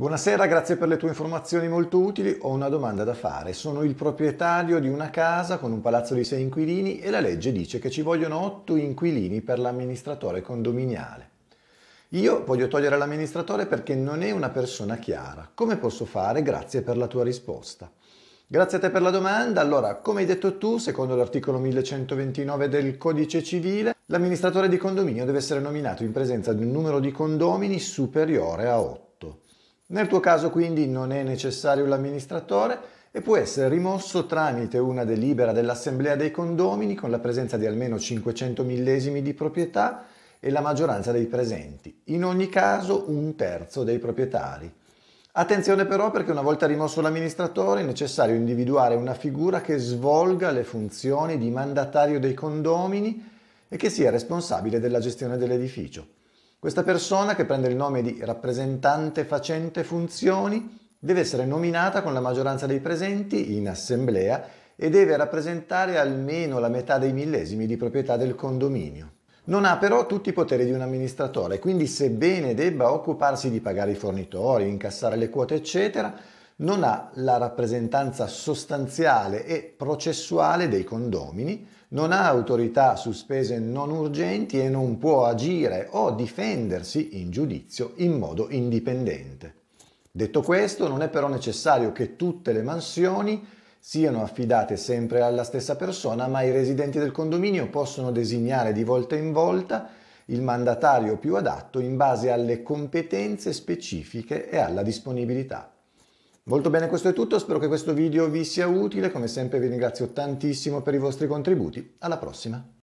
Buonasera, grazie per le tue informazioni molto utili. Ho una domanda da fare. Sono il proprietario di una casa con un palazzo di 6 inquilini e la legge dice che ci vogliono otto inquilini per l'amministratore condominiale. Io voglio togliere l'amministratore perché non è una persona chiara. Come posso fare? Grazie per la tua risposta. Grazie a te per la domanda. Allora, come hai detto tu, secondo l'articolo 1129 del Codice Civile, l'amministratore di condominio deve essere nominato in presenza di un numero di condomini superiore a 8. Nel tuo caso quindi non è necessario l'amministratore e può essere rimosso tramite una delibera dell'Assemblea dei condomini con la presenza di almeno 500 millesimi di proprietà e la maggioranza dei presenti, in ogni caso un terzo dei proprietari. Attenzione però perché una volta rimosso l'amministratore è necessario individuare una figura che svolga le funzioni di mandatario dei condomini e che sia responsabile della gestione dell'edificio. Questa persona, che prende il nome di rappresentante facente funzioni, deve essere nominata con la maggioranza dei presenti in assemblea e deve rappresentare almeno la metà dei millesimi di proprietà del condominio. Non ha però tutti i poteri di un amministratore, quindi sebbene debba occuparsi di pagare i fornitori, incassare le quote, eccetera, non ha la rappresentanza sostanziale e processuale dei condomini, non ha autorità su spese non urgenti e non può agire o difendersi in giudizio in modo indipendente. Detto questo, non è però necessario che tutte le mansioni siano affidate sempre alla stessa persona, ma i residenti del condominio possono designare di volta in volta il mandatario più adatto in base alle competenze specifiche e alla disponibilità. Molto bene, questo è tutto, spero che questo video vi sia utile, come sempre vi ringrazio tantissimo per i vostri contributi, alla prossima!